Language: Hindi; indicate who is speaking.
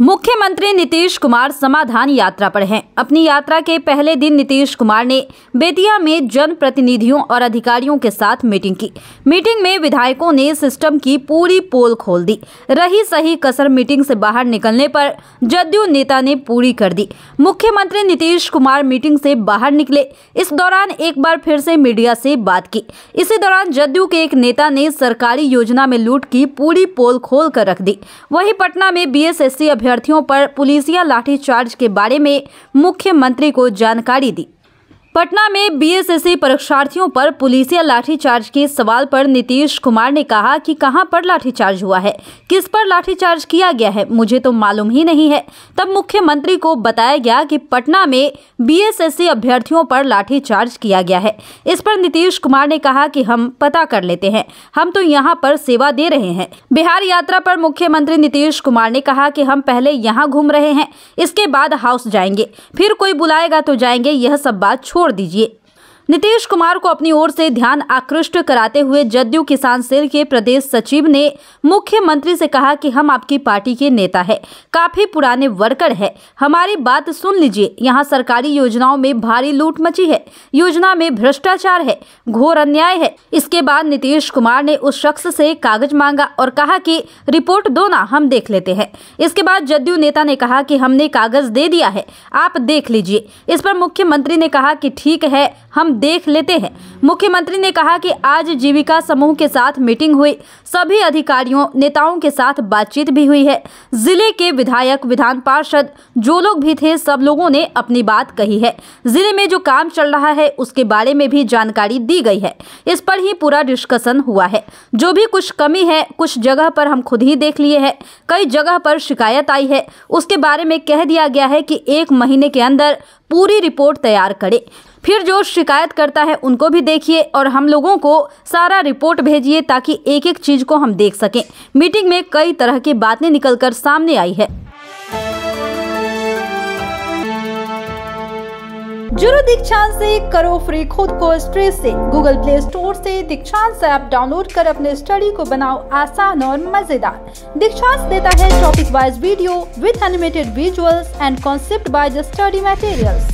Speaker 1: मुख्यमंत्री नीतीश कुमार समाधान यात्रा पर हैं अपनी यात्रा के पहले दिन नीतीश कुमार ने बेतिया में जन प्रतिनिधियों और अधिकारियों के साथ मीटिंग की मीटिंग में विधायकों ने सिस्टम की पूरी पोल खोल दी रही सही कसर मीटिंग से बाहर निकलने पर जदयू नेता ने पूरी कर दी मुख्यमंत्री नीतीश कुमार मीटिंग से बाहर निकले इस दौरान एक बार फिर से मीडिया से बात की इसी दौरान जदयू के एक नेता ने सरकारी योजना में लूट की पूरी पोल खोल कर रख दी वही पटना में बी अभ्यर्थियों पर पुलिसिया लाठीचार्ज के बारे में मुख्यमंत्री को जानकारी दी पटना में बीएसएससी परीक्षार्थियों पर पुलिसिया लाठीचार्ज के सवाल पर नीतीश कुमार ने कहा कि कहां पर लाठीचार्ज हुआ है किस पर लाठीचार्ज किया गया है मुझे तो मालूम ही नहीं है तब मुख्यमंत्री को बताया गया कि पटना में बीएसएससी अभ्यर्थियों पर लाठीचार्ज किया गया है इस पर नीतीश कुमार ने कहा कि हम पता कर लेते हैं हम तो यहाँ पर सेवा दे रहे हैं बिहार यात्रा पर मुख्यमंत्री नीतीश कुमार ने कहा कि हम पहले यहाँ घूम रहे हैं इसके बाद हाउस जाएंगे फिर कोई बुलाएगा तो जाएंगे यह सब बात छोड़ छोड़ दीजिए नीतीश कुमार को अपनी ओर से ध्यान आकृष्ट कराते हुए जदयू किसान सेल के प्रदेश सचिव ने मुख्यमंत्री से कहा कि हम आपकी पार्टी के नेता है काफी पुराने वर्कर है हमारी बात सुन लीजिए यहाँ सरकारी योजनाओं में भारी लूट मची है योजना में भ्रष्टाचार है घोर अन्याय है इसके बाद नीतीश कुमार ने उस शख्स से कागज मांगा और कहा की रिपोर्ट दो ना हम देख लेते हैं इसके बाद जदयू नेता ने कहा की हमने कागज दे दिया है आप देख लीजिए इस पर मुख्यमंत्री ने कहा की ठीक है हम देख लेते हैं मुख्यमंत्री ने कहा कि आज जीविका समूह के साथ मीटिंग हुई सभी अधिकारियों नेताओं के साथ बातचीत भी हुई है जिले के विधायक विधान पार्षद जो लोग भी थे सब लोगों ने अपनी बात कही है जिले में जो काम चल रहा है उसके बारे में भी जानकारी दी गई है इस पर ही पूरा डिस्कशन हुआ है जो भी कुछ कमी है कुछ जगह पर हम खुद ही देख लिए है कई जगह पर शिकायत आई है उसके बारे में कह दिया गया है कि एक महीने के अंदर पूरी रिपोर्ट तैयार करें फिर जो शिकायत करता है उनको भी देखिए और हम लोगों को सारा रिपोर्ट भेजिए ताकि एक एक चीज़ को हम देख सकें मीटिंग में कई तरह की बातें निकल कर सामने आई है जुड़ो दीक्षांत
Speaker 2: से करो फ्री खुद को स्ट्रेस से गूगल प्ले स्टोर से दीक्षांत ऐप डाउनलोड कर अपने स्टडी को बनाओ आसान और मजेदार दीक्षांत देता है topic wise video with animated visuals and concept by the study materials